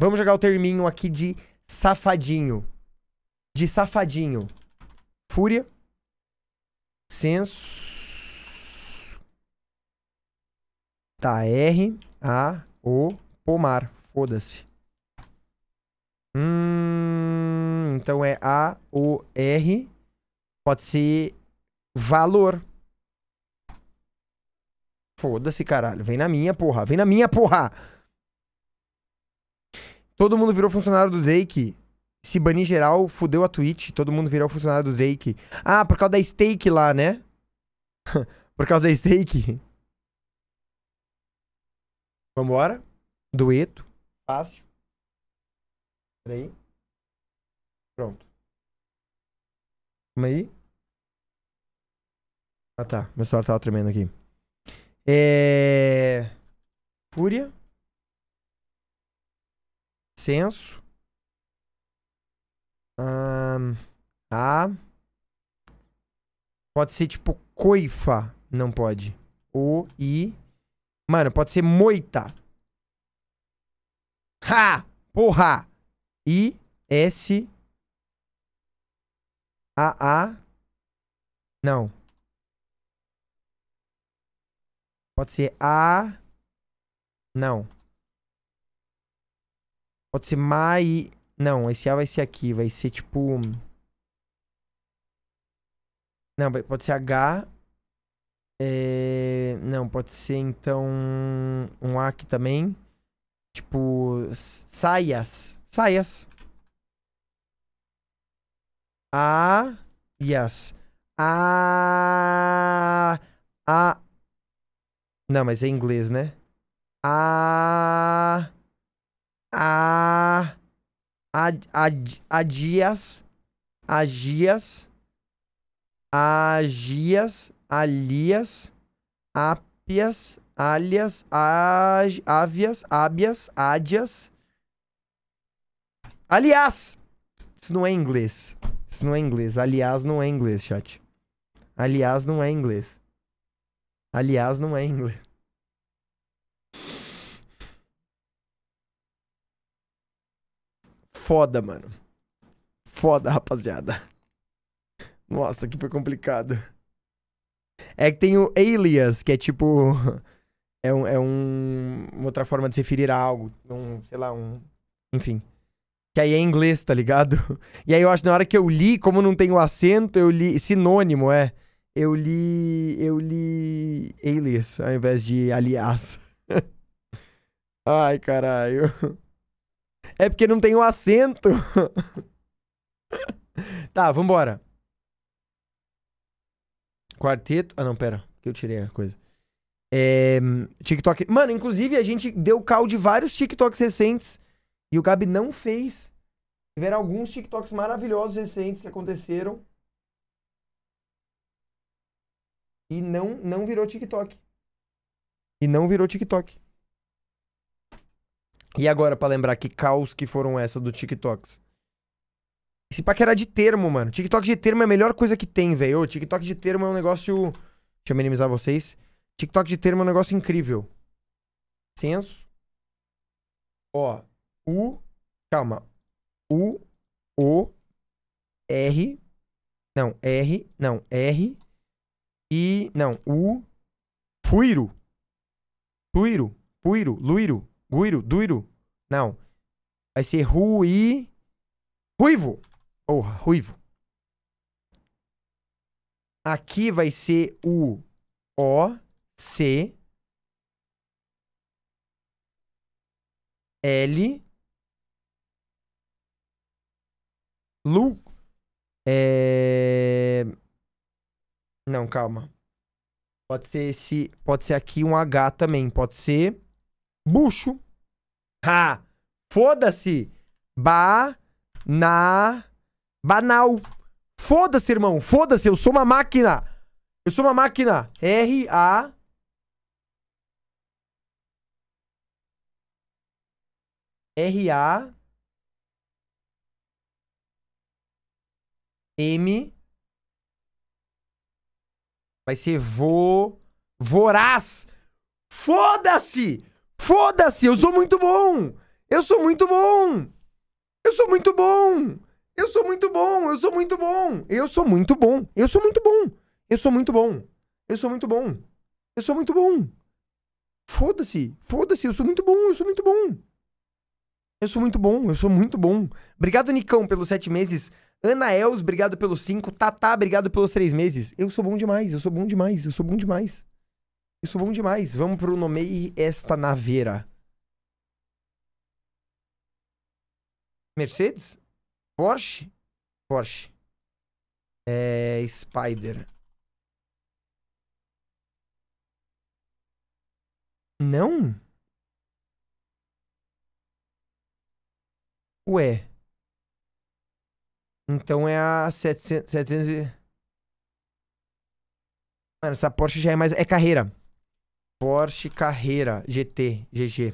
Vamos jogar o terminho aqui de safadinho. De safadinho. Fúria. Senso. Tá, R, A, O, pomar. Foda-se. Hum, então é A, O, R. Pode ser valor. Foda-se, caralho. Vem na minha, porra. Vem na minha, porra. Todo mundo virou funcionário do Drake. Se banir geral, fudeu a Twitch. Todo mundo virou funcionário do Drake. Ah, por causa da stake lá, né? por causa da stake. Vambora. Dueto. Fácil. Peraí. Pronto. Calma aí. Ah tá, meu celular tava tremendo aqui. É... Fúria censo Ah, a tá. pode ser tipo coifa não pode o i mano pode ser moita ha porra i s a a não pode ser a não Pode ser mai... Não, esse A vai ser aqui. Vai ser tipo... Não, pode ser H. É... Não, pode ser então um A aqui também. Tipo, saias. Saias. A. Yes. A. A. Não, mas é inglês, né? A a, a, a, a dias, a dias, a dias, alias, ápias, alias, aj, ávias, ábias, ádias. Aliás! Isso não é inglês. Isso não é inglês. Aliás, não é inglês, chat. Aliás, não é inglês. Aliás, não é inglês. Foda, mano. Foda, rapaziada. Nossa, que foi complicado. É que tem o alias, que é tipo. É, um, é um, outra forma de se referir a algo. Um, sei lá, um. Enfim. Que aí é inglês, tá ligado? E aí eu acho que na hora que eu li, como não tem o acento, eu li. Sinônimo, é. Eu li. Eu li. Alias, ao invés de aliás. Ai, caralho. É porque não tem um acento. tá, vambora. Quarteto. Ah, não, pera. Que eu tirei a coisa. É, TikTok. Mano, inclusive a gente deu cal de vários TikToks recentes e o Gabi não fez. Tiveram alguns TikToks maravilhosos recentes que aconteceram. E não, não virou TikTok. E não virou TikTok. E agora, para lembrar, que caos que foram essa do TikToks? Esse pack era de termo, mano. TikTok de termo é a melhor coisa que tem, velho. TikTok de termo é um negócio. Deixa eu minimizar vocês. TikTok de termo é um negócio incrível. Senso. Ó. U. Calma. U. O. R. Não, R. Não, R. I. Não, U. Fuiro. Tuiro. Puiro. Luiro. Guiro, Duiro? Não. Vai ser Rui... Ruivo! Porra, Ruivo. Aqui vai ser o O, C, L, Lu, é... Não, calma. Pode ser esse, pode ser aqui um H também, pode ser Bucho. Ha. Foda-se. Ba. Na. Banal. Foda-se, irmão. Foda-se. Eu sou uma máquina. Eu sou uma máquina. R. A. R. A. M. Vai ser vo. Voraz. Foda-se! Foda-se, eu sou muito bom! Eu sou muito bom! Eu sou muito bom! Eu sou muito bom! Eu sou muito bom! Eu sou muito bom! Eu sou muito bom! Eu sou muito bom! Eu sou muito bom! Eu sou muito bom! Foda-se! Foda-se! Eu sou muito bom! Eu sou muito bom! Eu sou muito bom! Eu sou muito bom! Obrigado, Nicão, pelos sete meses. Ana Els, obrigado pelos cinco. Tatá, obrigado pelos três meses. Eu sou bom demais! Eu sou bom demais! Eu sou bom demais! Isso é bom demais. Vamos pro nomei Esta Naveira. Mercedes? Porsche? Porsche. É... Spider. Não? Ué. Então é a 700... 700 Mano, essa Porsche já é mais... É carreira. Porsche Carreira GT, GG.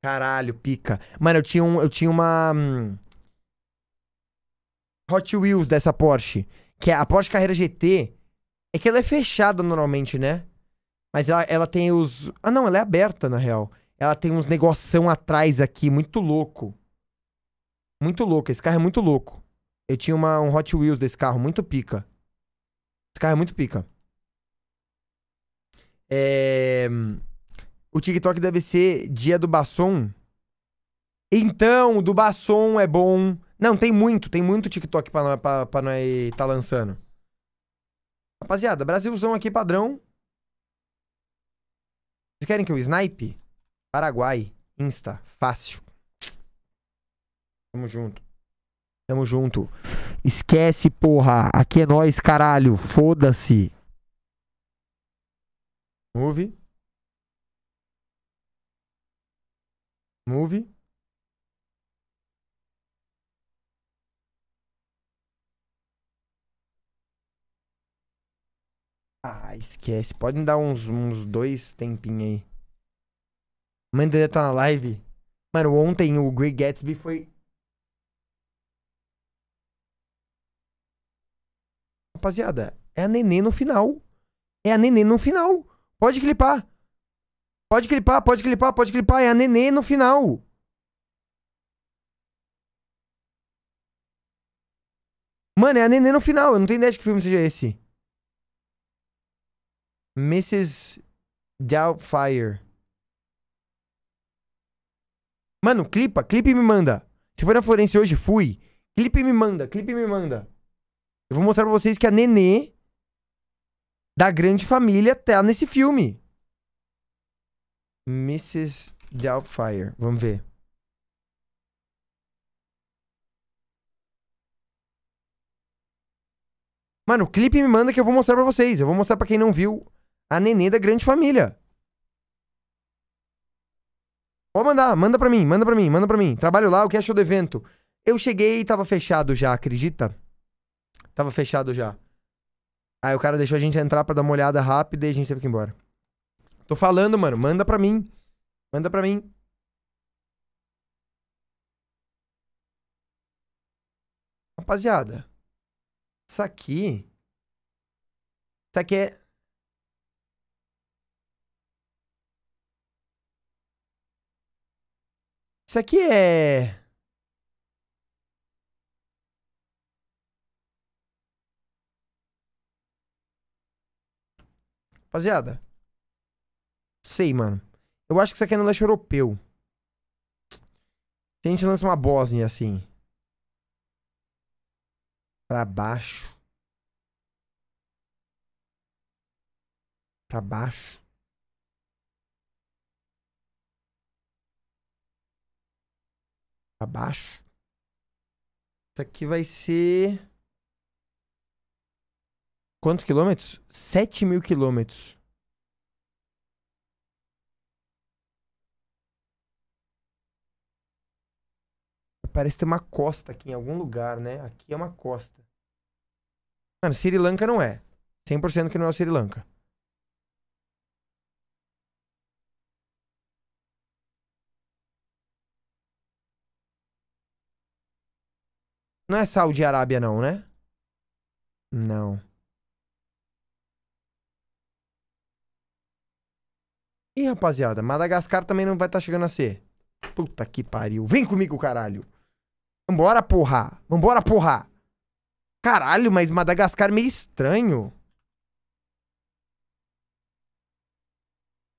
Caralho, pica. Mano, eu tinha, um, eu tinha uma. Hum, Hot Wheels dessa Porsche. Que é a Porsche Carreira GT. É que ela é fechada normalmente, né? Mas ela, ela tem os. Ah, não, ela é aberta, na real. Ela tem uns negoção atrás aqui, muito louco. Muito louco. Esse carro é muito louco. Eu tinha uma, um Hot Wheels desse carro, muito pica. Esse carro é muito pica. É... O TikTok deve ser dia do Basson. Então, do Basson é bom. Não, tem muito, tem muito TikTok pra, pra, estar nós tá lançando. Rapaziada, Brasilzão aqui padrão. Vocês querem que eu snipe? Paraguai, Insta, fácil. Tamo junto. Tamo junto. Esquece, porra. Aqui é nós, caralho. Foda-se. Move. Move. Ah, esquece. Pode me dar uns, uns dois tempinhos aí. Manda ele tá na live. Mano, ontem o Greg Gatsby foi. Rapaziada, é a nenê no final. É a nenê no final. Pode clipar. Pode clipar, pode clipar, pode clipar. É a Nenê no final. Mano, é a Nenê no final. Eu não tenho ideia de que filme seja esse. Mrs. Doubtfire. Mano, clipa, clipe e me manda. Se for na Florença hoje, fui. Clipe e me manda, clipe e me manda. Eu vou mostrar pra vocês que a Nenê da grande família tá nesse filme. Mrs. Doubtfire. Vamos ver. Mano, o clipe me manda que eu vou mostrar pra vocês. Eu vou mostrar pra quem não viu a nenê da grande família. Pode mandar, manda pra mim, manda pra mim, manda pra mim. Trabalho lá, o que achou do evento? Eu cheguei e tava fechado já, acredita? Tava fechado já. Aí o cara deixou a gente entrar pra dar uma olhada rápida e a gente teve que ir embora. Tô falando, mano. Manda pra mim. Manda pra mim. Rapaziada. Isso aqui. Isso aqui é. Isso aqui é. Rapaziada. Sei, mano. Eu acho que isso aqui é no leste europeu. Se a gente lança uma Bósnia assim. Pra baixo. Pra baixo. Pra baixo. Isso aqui vai ser. Quantos quilômetros? 7 mil quilômetros. Parece ter uma costa aqui em algum lugar, né? Aqui é uma costa. Mano, Sri Lanka não é. 100% que não é o Sri Lanka. Não é Saudi Arábia, não, né? Não. E rapaziada, Madagascar também não vai estar tá chegando a ser. Puta que pariu. Vem comigo, caralho. Vambora, porra. Vambora, porra. Caralho, mas Madagascar é meio estranho.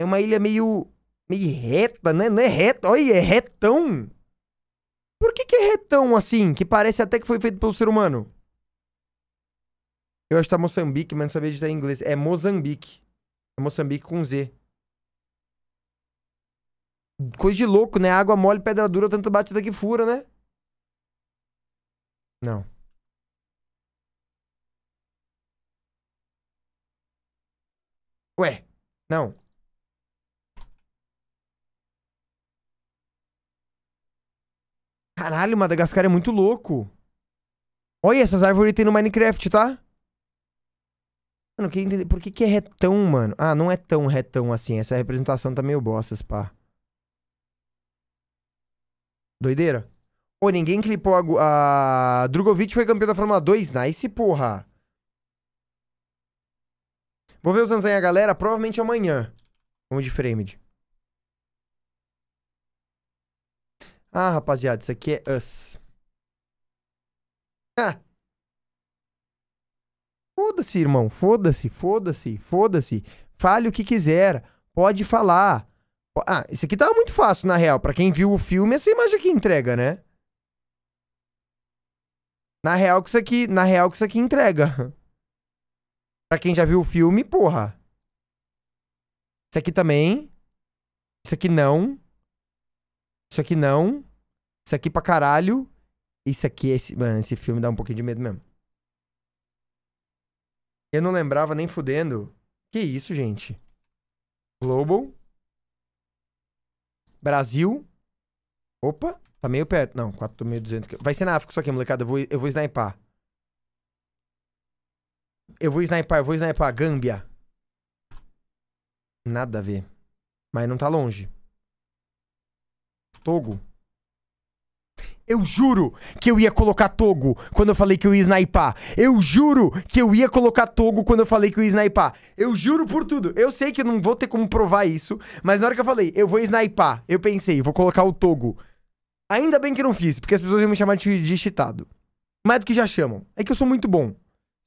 É uma ilha meio. meio reta, né? Não é reta. Olha, é retão. Por que, que é retão assim? Que parece até que foi feito pelo ser humano. Eu acho que tá Moçambique, mas não sabia digitar em inglês. É Mozambique. É Moçambique com Z. Coisa de louco, né? Água mole, pedra dura, tanto bate daqui fura, né? Não. Ué, não. Caralho, Madagascar é muito louco. Olha, essas árvores tem no Minecraft, tá? Mano, eu queria entender por que, que é retão, mano. Ah, não é tão retão assim. Essa representação tá meio bosta, pá. Doideira? Pô, ninguém clipou a... a... Drogovic foi campeão da Fórmula 2. Nice, porra. Vou ver o Zanzanha, galera, provavelmente amanhã. Vamos de Framed. Ah, rapaziada, isso aqui é Us. Ah! Foda-se, irmão. Foda-se, foda-se, foda-se. Fale o que quiser. Pode falar. Ah, esse aqui tava muito fácil, na real. Pra quem viu o filme, essa imagem aqui entrega, né? Na real que isso aqui, na real que isso aqui entrega. pra quem já viu o filme, porra. Isso aqui também. Isso aqui não. Isso aqui não. Isso aqui pra caralho. Isso aqui, esse, mano, esse filme dá um pouquinho de medo mesmo. Eu não lembrava nem fudendo. Que isso, gente? Global. Brasil. Opa, tá meio perto. Não, 4.200. Vai ser na África só aqui, molecada. Eu vou, eu vou snipar. Eu vou sniper, eu vou sniper. Gâmbia. Nada a ver. Mas não tá longe. Togo. Eu juro que eu ia colocar Togo quando eu falei que eu ia snipar. Eu juro que eu ia colocar Togo quando eu falei que eu ia snipar. Eu juro por tudo. Eu sei que eu não vou ter como provar isso, mas na hora que eu falei, eu vou snipar, eu pensei, vou colocar o Togo. Ainda bem que eu não fiz, porque as pessoas iam me chamar de, de cheatado. Mais do que já chamam. É que eu sou muito bom.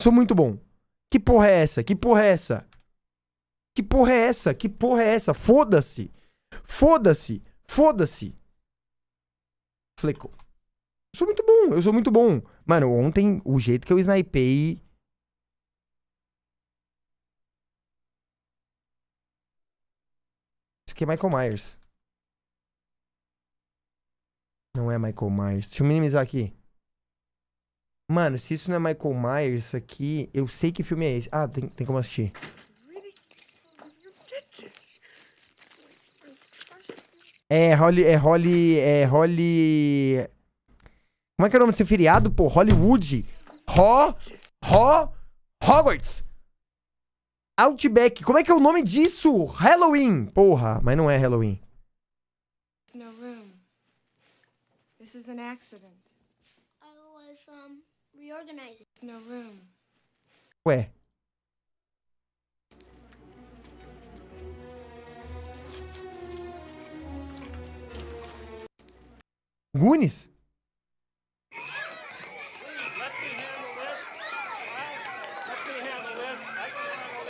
Sou muito bom. Que porra é essa? Que porra é essa? Que porra é essa? Que porra é essa? Foda-se. Foda-se. Foda-se. Flecou. Eu sou muito bom, eu sou muito bom. Mano, ontem, o jeito que eu snipei. Isso aqui é Michael Myers. Não é Michael Myers. Deixa eu minimizar aqui. Mano, se isso não é Michael Myers, isso aqui. Eu sei que filme é esse. Ah, tem, tem como assistir. É Holly. É Holly. É Holly. Como é que é o nome desse feriado, pô? Hollywood. Ro. Ro. Hogwarts. Outback. Como é que é o nome disso? Halloween. Porra, mas não é Halloween. No room. um Ué. Gunis?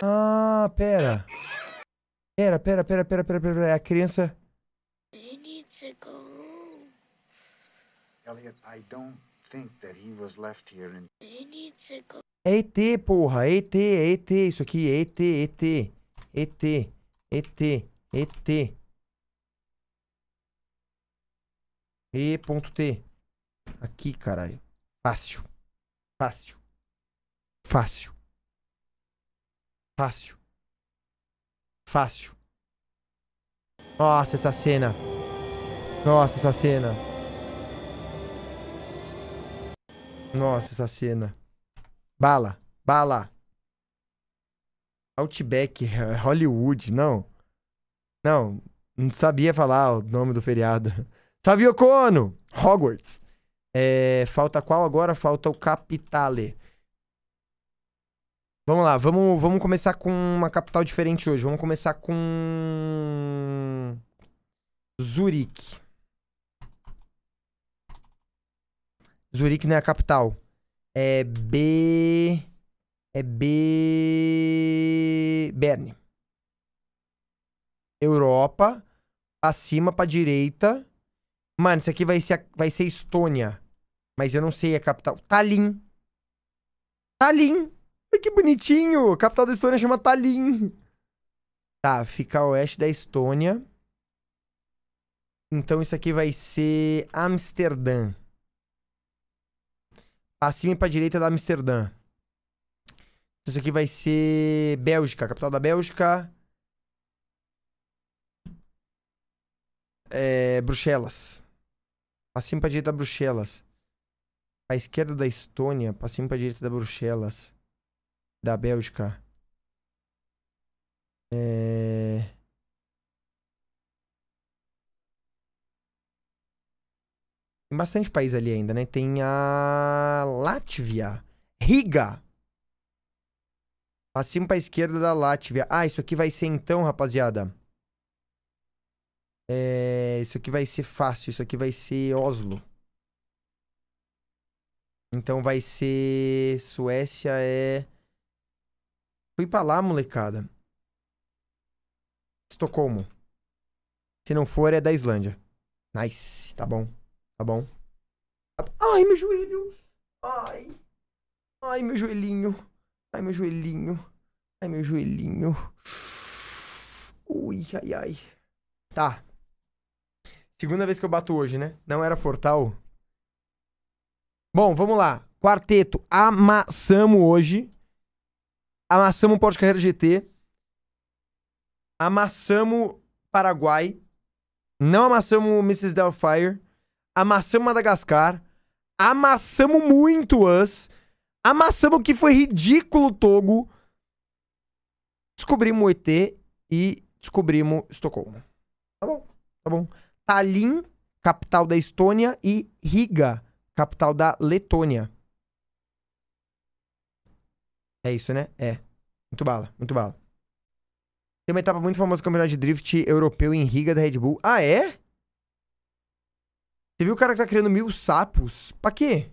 Ah, pera. Pera, pera, pera, pera, pera, pera, pera. É a criança... Elliot, I don't think that he was left here in... É ET, porra. É ET, é ET. Isso aqui é ET, ET. ET, ET, ET. E.T. Aqui, caralho. Fácil. Fácil. Fácil. Fácil. Fácil. Nossa, essa cena. Nossa, essa cena. Nossa, essa cena. Bala, bala. Outback, Hollywood, não. Não, não sabia falar o nome do feriado. Savio Kono, Hogwarts. É, falta qual agora? Falta o Capitale. Vamos lá, vamos, vamos começar com uma capital diferente hoje. Vamos começar com. Zurique. Zurique não é a capital. É B. É B. Berne. Europa. Acima pra direita. Mano, isso aqui vai ser, vai ser Estônia. Mas eu não sei a capital. Tallinn. Tallinn. Ai, que bonitinho! A capital da Estônia chama Tallinn. Tá, fica a oeste da Estônia. Então isso aqui vai ser Amsterdã. acima e pra direita da Amsterdã. Isso aqui vai ser Bélgica, capital da Bélgica. É, Bruxelas. acima cima pra direita da Bruxelas. A esquerda da Estônia, pra cima pra direita da Bruxelas da Bélgica. É... Tem bastante país ali ainda, né? Tem a Látvia. Riga. Acima pra esquerda da Látvia. Ah, isso aqui vai ser então, rapaziada. É... Isso aqui vai ser fácil. Isso aqui vai ser Oslo. Então vai ser... Suécia é... Fui pra lá, molecada. Estocolmo. Se não for, é da Islândia. Nice. Tá bom. Tá bom. Ai, meu joelho. Ai. Ai, meu joelhinho. Ai, meu joelhinho. Ai, meu joelhinho. Ui, ai, ai. Tá. Segunda vez que eu bato hoje, né? Não era Fortal. Bom, vamos lá. Quarteto. Amassamos hoje amassamos o Pós Carreira GT, amassamos Paraguai, não amassamos Mrs. Delfire, amassamos Madagascar, amassamos muito Us, amassamos o que foi ridículo Togo, descobrimos o ET e descobrimos Estocolmo. Tá bom, tá bom. Tallinn, capital da Estônia, e Riga, capital da Letônia. É isso, né? É. Muito bala, muito bala. Tem uma etapa muito famosa do campeonato de drift europeu em Riga da Red Bull. Ah, é? Você viu o cara que tá criando mil sapos? Pra quê?